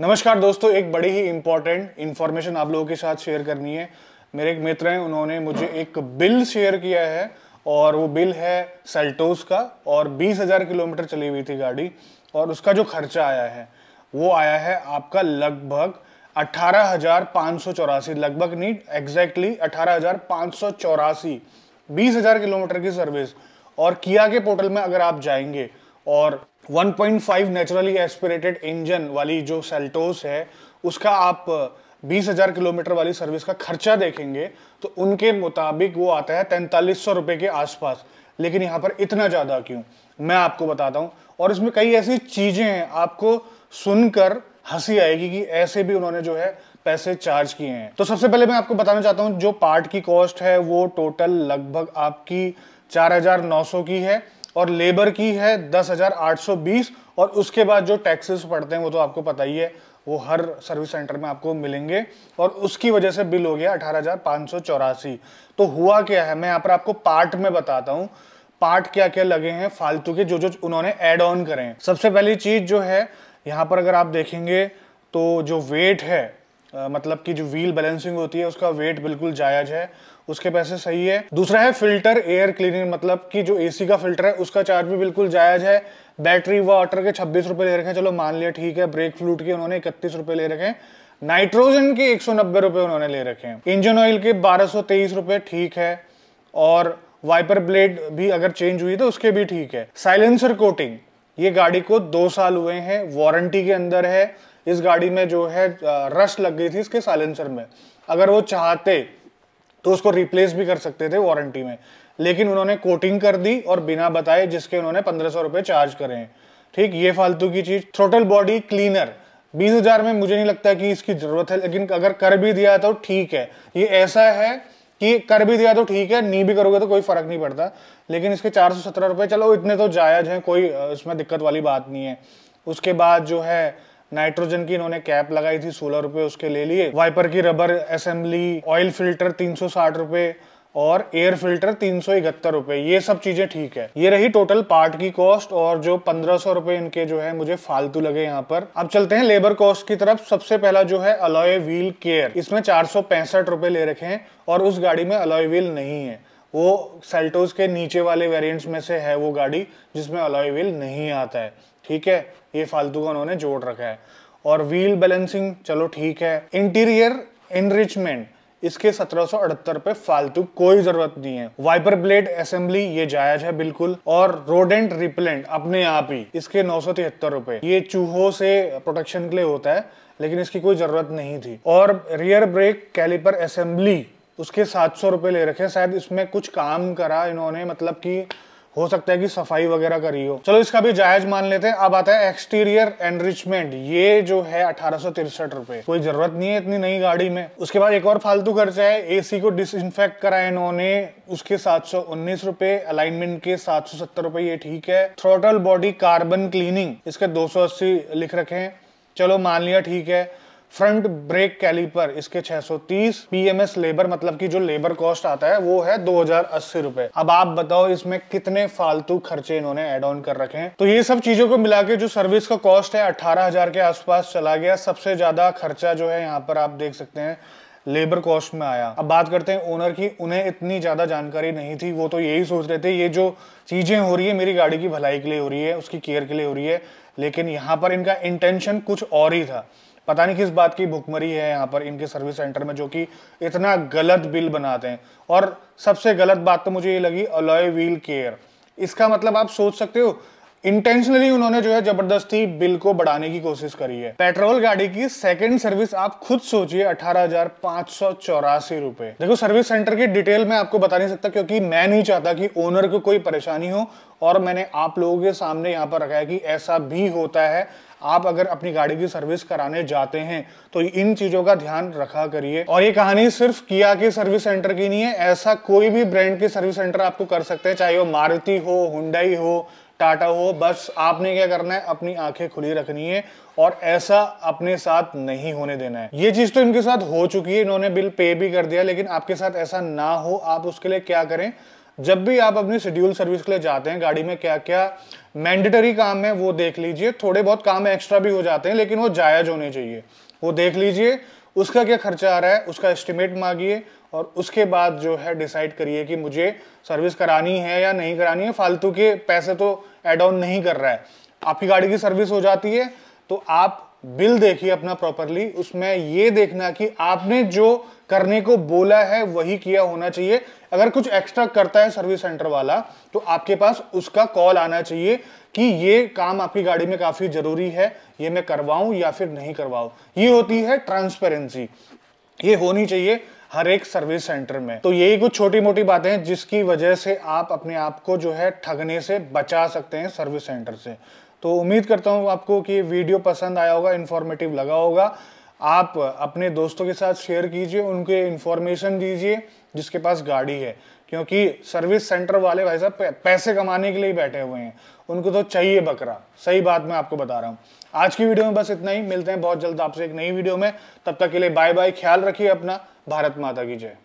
नमस्कार दोस्तों एक बड़ी ही इंपॉर्टेंट इन्फॉर्मेशन आप लोगों के साथ शेयर करनी है मेरे एक मित्र हैं उन्होंने मुझे एक बिल शेयर किया है और वो बिल है सेल्टोस का और बीस हज़ार किलोमीटर चली हुई थी गाड़ी और उसका जो खर्चा आया है वो आया है आपका लगभग अठारह हजार पाँच सौ चौरासी लगभग नहीं एग्जैक्टली अठारह हजार पाँच सौ चौरासी बीस हजार किलोमीटर की सर्विस और किया के पोर्टल में अगर आप जाएंगे और 1.5 नेचुरली एस्पिरेटेड इंजन वाली जो सेल्टोस है उसका आप बीस हजार किलोमीटर वाली सर्विस का खर्चा देखेंगे तो उनके मुताबिक वो आता है तैंतालीस सौ के आसपास लेकिन यहाँ पर इतना ज़्यादा क्यों मैं आपको बताता हूँ और इसमें कई ऐसी चीज़ें हैं आपको सुनकर हंसी आएगी कि ऐसे भी उन्होंने जो है पैसे चार्ज किए हैं तो सबसे पहले मैं आपको बताना चाहता हूँ जो पार्ट की कॉस्ट है वो टोटल लगभग आपकी चार हजार नौ सौ की है और लेबर की है दस हजार आठ सौ बीस और उसके बाद जो टैक्सेस पड़ते हैं वो तो आपको पता ही है वो हर सर्विस सेंटर में आपको मिलेंगे और उसकी वजह से बिल हो गया अठारह हजार पाँच सौ चौरासी तो हुआ क्या है मैं यहाँ पर आपको पार्ट में बताता हूँ पार्ट क्या क्या लगे हैं फालतू के जो जो उन्होंने एड ऑन करें सबसे पहली चीज जो है यहाँ पर अगर आप देखेंगे तो जो वेट है आ, मतलब कि जो व्हील बैलेंसिंग होती है उसका वेट बिल्कुल जायज है उसके पैसे सही है दूसरा है फिल्टर एयर क्लीनर मतलब कि जो एसी का फिल्टर है उसका चार्ज भी बिल्कुल जायज है बैटरी वाटर के छब्बीस रुपए ले रखे हैं चलो मान लिया ठीक है ब्रेक फ्लूट के उन्होंने इकतीस रुपए ले रखे हैं नाइट्रोजन के एक सौ नब्बे उन्होंने ले रखे हैं इंजन ऑयल के बारह सौ तेईस ठीक है और वाइपर ब्लेड भी अगर चेंज हुई तो उसके भी ठीक है साइलेंसर कोटिंग ये गाड़ी को दो साल हुए हैं वारंटी के अंदर है इस गाड़ी में जो है रश लग गई थी इसके साइलेंसर में अगर वो चाहते तो उसको रिप्लेस भी कर सकते थे वारंटी में लेकिन उन्होंने कोटिंग कर दी और बिना बताए जिसके उन्होंने पंद्रह सौ रुपये चार्ज करे हैं ठीक ये फालतू की चीज़ थ्रोटल बॉडी क्लीनर बीस हजार में मुझे नहीं लगता कि इसकी जरूरत है लेकिन अगर कर भी दिया तो ठीक है ये ऐसा है कि कर भी दिया तो ठीक है नहीं भी करोगे तो कोई फर्क नहीं पड़ता लेकिन इसके चार सौ सत्रह रुपये चलो इतने तो जायज हैं कोई इसमें दिक्कत वाली बात नहीं है उसके बाद जो है नाइट्रोजन की इन्होंने कैप लगाई थी सोलह रुपए उसके ले लिए वाइपर की रबर असेंबली ऑयल फिल्टर तीन सौ साठ रुपए और एयर फिल्टर तीन सौ इकहत्तर रुपए ये सब चीजें ठीक है ये रही टोटल पार्ट की कॉस्ट और जो पंद्रह सौ रुपए इनके जो है मुझे फालतू लगे यहाँ पर अब चलते हैं लेबर कॉस्ट की तरफ सबसे पहला जो है अलॉय व्हील केयर इसमें चार सौ पैंसठ रुपए ले रखे हैं और उस गाड़ी में अलॉय व्हील नहीं है वो सेल्टोज के नीचे वाले वेरिएंट्स में से है वो गाड़ी जिसमें अलॉय व्हील नहीं आता है ठीक है ये फालतू का उन्होंने जोड़ रखा है और व्हील बैलेंसिंग चलो ठीक है इंटीरियर एनरिचमेंट इसके 1778 पे फालतू कोई जरूरत नहीं है वाइपर ब्लेड असेंबली ये जायज है बिल्कुल और रोडेंट रिपेलेंट अपने आप ही इसके नौ सौ तिहत्तर ये चूहों से प्रोटेक्शन के लिए होता है लेकिन इसकी कोई जरूरत नहीं थी और रियर ब्रेक कैलिपर असेंबली उसके सात सौ रुपये ले रखे शायद इसमें कुछ काम करा इन्होंने मतलब कि हो सकता है कि सफाई वगैरह करी हो चलो इसका भी जायज मान लेते हैं अब आता है एक्सटीरियर एनरिचमेंट ये जो है अठारह रुपए कोई जरूरत नहीं है इतनी नई गाड़ी में उसके बाद एक और फालतू खर्चा है एसी को डिस करा इन्होंने उसके सात सौ उन्नीस रुपए अलाइनमेंट के सात सौ सत्तर रुपए ये ठीक है थ्रोटल बॉडी कार्बन क्लीनिंग इसके दो सौ अस्सी लिख रखे हैं चलो मान लिया ठीक है फ्रंट ब्रेक कैलीपर इसके 630 पीएमएस लेबर मतलब कि जो लेबर कॉस्ट आता है वो है दो रुपए अब आप बताओ इसमें कितने फालतू खर्चे इन्होंने एड ऑन कर रखे हैं तो ये सब चीजों को मिला के जो सर्विस का कॉस्ट है 18,000 के आसपास चला गया सबसे ज्यादा खर्चा जो है यहाँ पर आप देख सकते हैं लेबर कॉस्ट में आया अब बात करते हैं ओनर की उन्हें इतनी ज़्यादा जानकारी नहीं थी वो तो यही सोच रहे थे ये जो चीज़ें हो रही है मेरी गाड़ी की भलाई के लिए हो रही है उसकी केयर के लिए हो रही है लेकिन यहाँ पर इनका इंटेंशन कुछ और ही था पता नहीं किस बात की भुखमरी है यहाँ पर इनके सर्विस सेंटर में जो कि इतना गलत बिल बनाते हैं और सबसे गलत बात तो मुझे ये लगी अलॉय व्हील केयर इसका मतलब आप सोच सकते हो इंटेंशनली उन्होंने जो है जबरदस्ती बिल को बढ़ाने की कोशिश करी है पेट्रोल गाड़ी की सेकंड सर्विस आप खुद सोचिए अठारह रुपए देखो सर्विस सेंटर की डिटेल मैं आपको बता नहीं सकता क्योंकि मैं नहीं चाहता कि ओनर को कोई परेशानी हो और मैंने आप लोगों के सामने यहाँ पर रखा है कि ऐसा भी होता है आप अगर अपनी गाड़ी की सर्विस कराने जाते हैं तो इन चीजों का ध्यान रखा करिए और ये कहानी सिर्फ किया के सर्विस सेंटर की नहीं है ऐसा कोई भी ब्रांड के सर्विस सेंटर आपको कर सकते हैं चाहे वो मारुति हो हुडाई हो टाटा हो बस आपने क्या करना है अपनी आंखें खुली रखनी है और ऐसा अपने साथ नहीं होने देना है ये चीज तो इनके साथ हो चुकी है इन्होंने बिल पे भी कर दिया लेकिन आपके साथ ऐसा ना हो आप उसके लिए क्या करें जब भी आप अपनी शेड्यूल सर्विस के लिए जाते हैं गाड़ी में क्या क्या मैंडेटरी काम है वो देख लीजिए थोड़े बहुत काम एक्स्ट्रा भी हो जाते हैं लेकिन वो जायज होने चाहिए वो देख लीजिए उसका क्या खर्चा आ रहा है उसका एस्टिमेट मांगिए और उसके बाद जो है डिसाइड करिए कि मुझे सर्विस करानी है या नहीं करानी है फालतू के पैसे तो एड ऑन नहीं कर रहा है आपकी गाड़ी की सर्विस हो जाती है तो आप बिल देखिए अपना प्रॉपरली उसमें ये देखना कि आपने जो करने को बोला है वही किया होना चाहिए अगर कुछ एक्स्ट्रा करता है सर्विस सेंटर वाला तो आपके पास उसका कॉल आना चाहिए कि ये काम आपकी गाड़ी में काफ़ी ज़रूरी है ये मैं करवाऊं या फिर नहीं करवाऊं ये होती है ट्रांसपेरेंसी ये होनी चाहिए हर एक सर्विस सेंटर में तो यही कुछ छोटी मोटी बातें हैं जिसकी वजह से आप अपने आप को जो है ठगने से बचा सकते हैं सर्विस सेंटर से तो उम्मीद करता हूँ आपको कि ये वीडियो पसंद आया होगा इन्फॉर्मेटिव लगा होगा आप अपने दोस्तों के साथ शेयर कीजिए उनके इन्फॉर्मेशन दीजिए जिसके पास गाड़ी है क्योंकि सर्विस सेंटर वाले भाई साहब पैसे कमाने के लिए बैठे हुए हैं उनको तो चाहिए बकरा सही बात मैं आपको बता रहा हूँ आज की वीडियो में बस इतना ही मिलते हैं बहुत जल्द आपसे एक नई वीडियो में तब तक के लिए बाय बाय ख्याल रखिए अपना भारत माता की जय